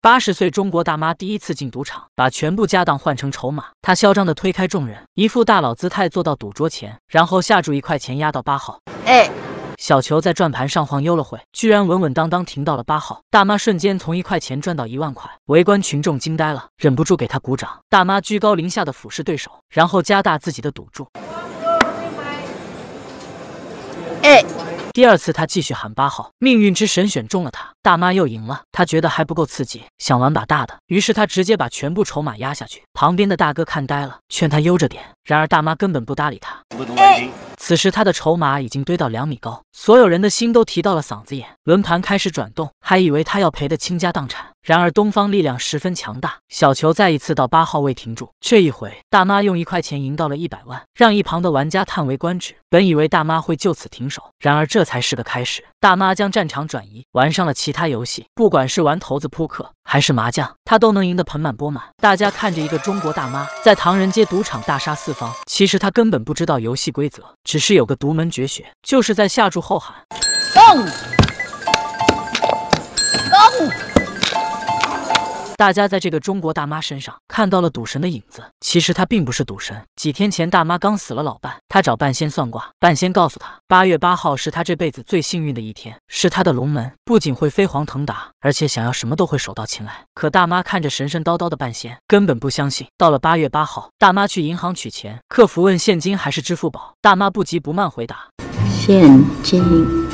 八十岁中国大妈第一次进赌场，把全部家当换成筹码。她嚣张的推开众人，一副大佬姿态坐到赌桌前，然后下注一块钱压到八号。哎，小球在转盘上晃悠了会，居然稳稳当当停到了八号。大妈瞬间从一块钱赚到一万块，围观群众惊呆了，忍不住给她鼓掌。大妈居高临下的俯视对手，然后加大自己的赌注。哎。第二次，他继续喊八号，命运之神选中了他，大妈又赢了。他觉得还不够刺激，想玩把大的，于是他直接把全部筹码压下去。旁边的大哥看呆了，劝他悠着点。然而大妈根本不搭理他。此时他的筹码已经堆到两米高，所有人的心都提到了嗓子眼。轮盘开始转动，还以为他要赔得倾家荡产。然而东方力量十分强大，小球再一次到八号位停住。这一回大妈用一块钱赢到了一百万，让一旁的玩家叹为观止。本以为大妈会就此停手，然而这才是个开始。大妈将战场转移，玩上了其他游戏，不管是玩骰子扑克。还是麻将，他都能赢得盆满钵满。大家看着一个中国大妈在唐人街赌场大杀四方，其实他根本不知道游戏规则，只是有个独门绝学，就是在下注后喊“大家在这个中国大妈身上看到了赌神的影子，其实她并不是赌神。几天前，大妈刚死了老伴，她找半仙算卦。半仙告诉她，八月八号是她这辈子最幸运的一天，是她的龙门，不仅会飞黄腾达，而且想要什么都会手到擒来。可大妈看着神神叨叨的半仙，根本不相信。到了八月八号，大妈去银行取钱，客服问现金还是支付宝，大妈不急不慢回答现金。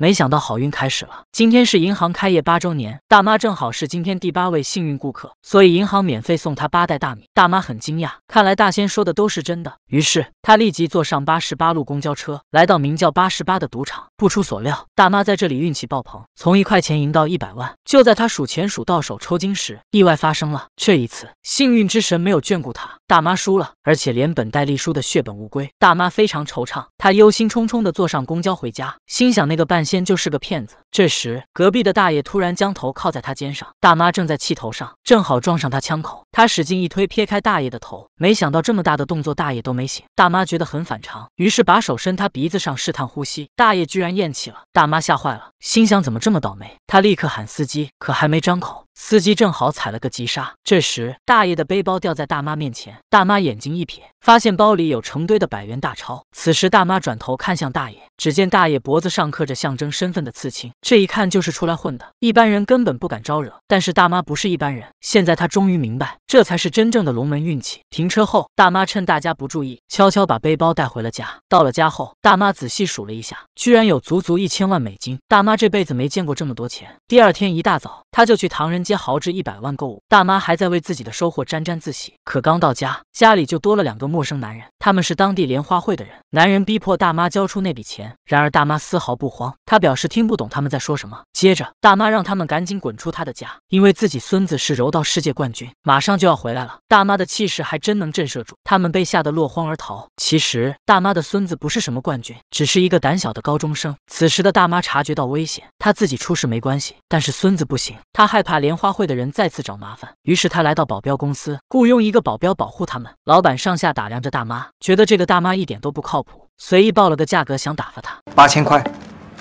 没想到好运开始了，今天是银行开业八周年，大妈正好是今天第八位幸运顾客，所以银行免费送她八袋大米。大妈很惊讶，看来大仙说的都是真的。于是她立即坐上八十八路公交车，来到名叫八十八的赌场。不出所料，大妈在这里运气爆棚，从一块钱赢到一百万。就在她数钱数到手抽筋时，意外发生了。这一次幸运之神没有眷顾她，大妈输了，而且连本带利输的血本无归。大妈非常惆怅，她忧心忡忡地坐上公交回家，心想那个半。间就是个骗子。这时，隔壁的大爷突然将头靠在他肩上，大妈正在气头上，正好撞上他枪口。他使劲一推，撇开大爷的头，没想到这么大的动作，大爷都没醒。大妈觉得很反常，于是把手伸他鼻子上试探呼吸，大爷居然咽气了。大妈吓坏了，心想怎么这么倒霉？她立刻喊司机，可还没张口。司机正好踩了个急刹，这时大爷的背包掉在大妈面前，大妈眼睛一瞥，发现包里有成堆的百元大钞。此时大妈转头看向大爷，只见大爷脖子上刻着象征身份的刺青，这一看就是出来混的，一般人根本不敢招惹。但是大妈不是一般人，现在她终于明白，这才是真正的龙门运气。停车后，大妈趁大家不注意，悄悄把背包带回了家。到了家后，大妈仔细数了一下，居然有足足一千万美金。大妈这辈子没见过这么多钱。第二天一大早，她就去唐人街。接豪掷一百万购物，大妈还在为自己的收获沾沾自喜。可刚到家，家里就多了两个陌生男人，他们是当地莲花会的人。男人逼迫大妈交出那笔钱，然而大妈丝毫不慌，她表示听不懂他们在说什么。接着，大妈让他们赶紧滚出他的家，因为自己孙子是柔道世界冠军，马上就要回来了。大妈的气势还真能震慑住他们，被吓得落荒而逃。其实，大妈的孙子不是什么冠军，只是一个胆小的高中生。此时的大妈察觉到危险，她自己出事没关系，但是孙子不行，她害怕连。花会的人再次找麻烦，于是他来到保镖公司，雇佣一个保镖保护他们。老板上下打量着大妈，觉得这个大妈一点都不靠谱，随意报了个价格，想打发他。八千块，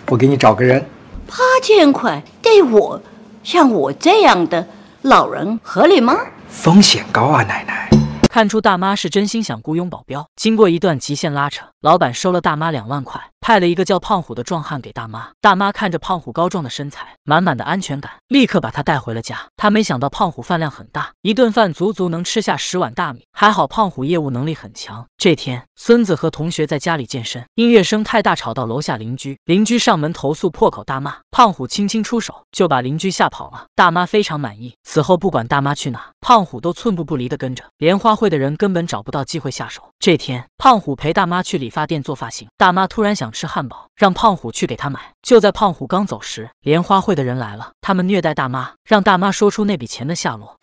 我给你找个人。八千块对我，像我这样的老人合理吗？风险高啊，奶奶。看出大妈是真心想雇佣保镖，经过一段极限拉扯，老板收了大妈两万块。派了一个叫胖虎的壮汉给大妈，大妈看着胖虎高壮的身材，满满的安全感，立刻把他带回了家。他没想到胖虎饭量很大，一顿饭足足能吃下十碗大米。还好胖虎业务能力很强。这天，孙子和同学在家里健身，音乐声太大，吵到楼下邻居，邻居上门投诉，破口大骂。胖虎轻轻出手，就把邻居吓跑了。大妈非常满意。此后，不管大妈去哪，胖虎都寸步不离的跟着。莲花会的人根本找不到机会下手。这天，胖虎陪大妈去理发店做发型，大妈突然想吃汉堡，让胖虎去给他买。就在胖虎刚走时，莲花会的人来了，他们虐待大妈，让大妈说出那笔钱的下落。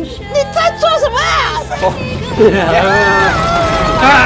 你在做什么？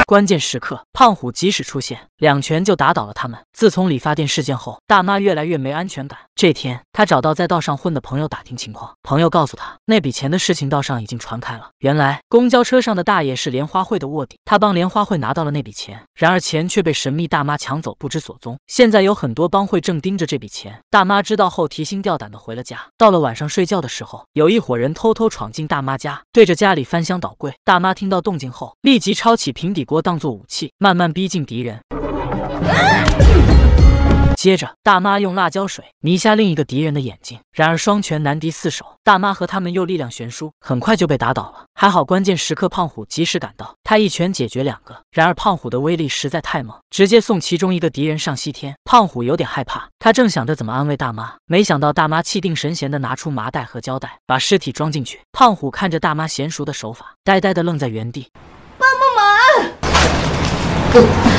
关键时刻，胖虎及时出现，两拳就打倒了他们。自从理发店事件后，大妈越来越没安全感。这天，她找到在道上混的朋友打听情况，朋友告诉她，那笔钱的事情道上已经传开了。原来公交车上的大爷是莲花会的卧底，他帮莲花会拿到了那笔钱，然而钱却被神秘大妈抢走，不知所踪。现在有很多帮会正盯着这笔钱，大妈知道后提心吊胆的回了家。到了晚上睡觉的时候，有一伙人偷偷闯进大妈家，对着家里翻箱倒柜。大妈听到动静后，立即抄起平底锅当作武器，慢慢逼近敌人。接着，大妈用辣椒水迷瞎另一个敌人的眼睛。然而，双拳难敌四手，大妈和他们又力量悬殊，很快就被打倒了。还好关键时刻胖虎及时赶到，他一拳解决两个。然而，胖虎的威力实在太猛，直接送其中一个敌人上西天。胖虎有点害怕，他正想着怎么安慰大妈，没想到大妈气定神闲的拿出麻袋和胶带，把尸体装进去。胖虎看着大妈娴熟的手法，呆呆的愣在原地。Oh.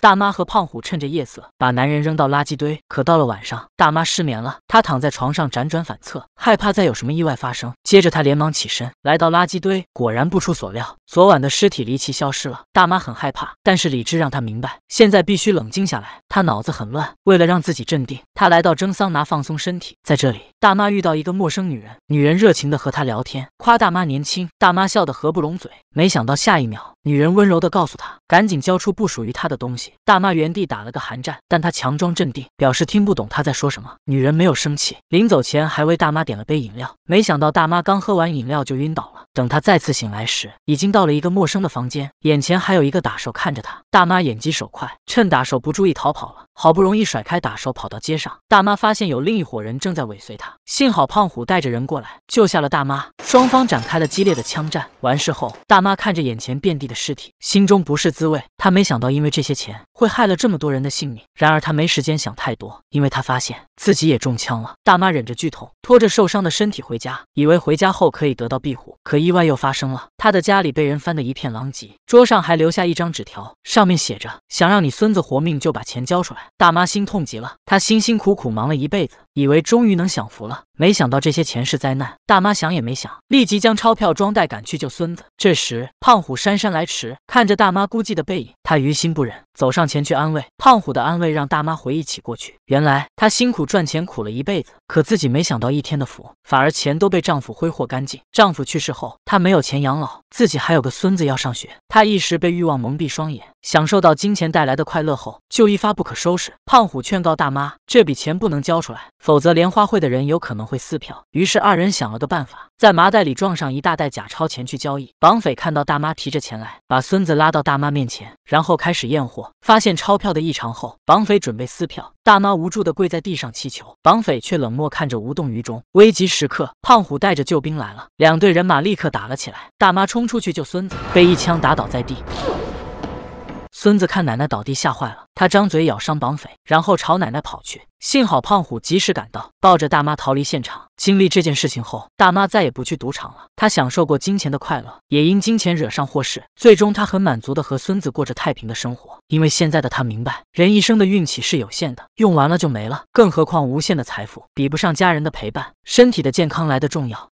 大妈和胖虎趁着夜色把男人扔到垃圾堆，可到了晚上，大妈失眠了。她躺在床上辗转反侧，害怕再有什么意外发生。接着她连忙起身来到垃圾堆，果然不出所料，昨晚的尸体离奇消失了。大妈很害怕，但是理智让她明白，现在必须冷静下来。她脑子很乱，为了让自己镇定，她来到蒸桑拿放松身体。在这里，大妈遇到一个陌生女人，女人热情地和她聊天，夸大妈年轻，大妈笑得合不拢嘴。没想到下一秒，女人温柔地告诉她，赶紧交出不属于她的东西。大妈原地打了个寒战，但她强装镇定，表示听不懂她在说什么。女人没有生气，临走前还为大妈点了杯饮料。没想到大妈刚喝完饮料就晕倒了。等她再次醒来时，已经到了一个陌生的房间，眼前还有一个打手看着她。大妈眼疾手快，趁打手不注意逃跑了。好不容易甩开打手，跑到街上，大妈发现有另一伙人正在尾随她。幸好胖虎带着人过来，救下了大妈。双方展开了激烈的枪战。完事后，大妈看着眼前遍地的尸体，心中不是滋味。她没想到，因为这些钱，会害了这么多人的性命。然而她没时间想太多，因为她发现。自己也中枪了，大妈忍着剧痛，拖着受伤的身体回家，以为回家后可以得到庇护，可意外又发生了，她的家里被人翻得一片狼藉，桌上还留下一张纸条，上面写着“想让你孙子活命，就把钱交出来”。大妈心痛极了，她辛辛苦苦忙了一辈子。以为终于能享福了，没想到这些钱是灾难。大妈想也没想，立即将钞票装袋，赶去救孙子。这时，胖虎姗姗来迟，看着大妈孤寂的背影，他于心不忍，走上前去安慰。胖虎的安慰让大妈回忆起过去，原来她辛苦赚钱苦了一辈子，可自己没想到一天的福，反而钱都被丈夫挥霍干净。丈夫去世后，她没有钱养老，自己还有个孙子要上学。她一时被欲望蒙蔽双眼，享受到金钱带来的快乐后，就一发不可收拾。胖虎劝告大妈，这笔钱不能交出来。否则，莲花会的人有可能会撕票。于是，二人想了个办法，在麻袋里装上一大袋假钞，前去交易。绑匪看到大妈提着钱来，把孙子拉到大妈面前，然后开始验货。发现钞票的异常后，绑匪准备撕票。大妈无助地跪在地上祈求，绑匪却冷漠看着，无动于衷。危急时刻，胖虎带着救兵来了，两队人马立刻打了起来。大妈冲出去救孙子，被一枪打倒在地。孙子看奶奶倒地，吓坏了。他张嘴咬伤绑匪，然后朝奶奶跑去。幸好胖虎及时赶到，抱着大妈逃离现场。经历这件事情后，大妈再也不去赌场了。她享受过金钱的快乐，也因金钱惹上祸事。最终，她很满足的和孙子过着太平的生活。因为现在的她明白，人一生的运气是有限的，用完了就没了。更何况无限的财富，比不上家人的陪伴，身体的健康来的重要。